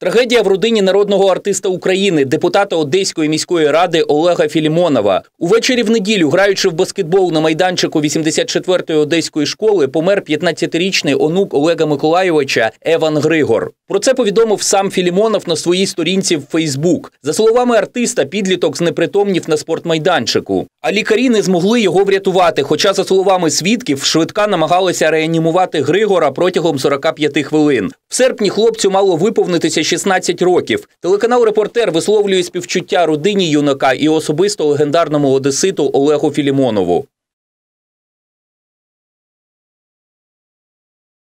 Трагедія в родині народного артиста України, депутата Одеської міської ради Олега Філімонова. Увечері в неділю, граючи в баскетбол на майданчику 84-ї одеської школи, помер 15-річний онук Олега Миколайовича Еван Григор. Про це повідомив сам Філімонов на своїй сторінці в Фейсбук. За словами артиста, підліток знепритомнів на спортмайданчику. А лікарі не змогли його врятувати. Хоча, за словами свідків, швидка намагалася реанімувати Григора протягом 45 хвилин. В серпні хлопцю мало виповнитися 16 років. Телеканал Репортер висловлює співчуття родині юнака і особисто легендарному одеситу Олегу Філімонову.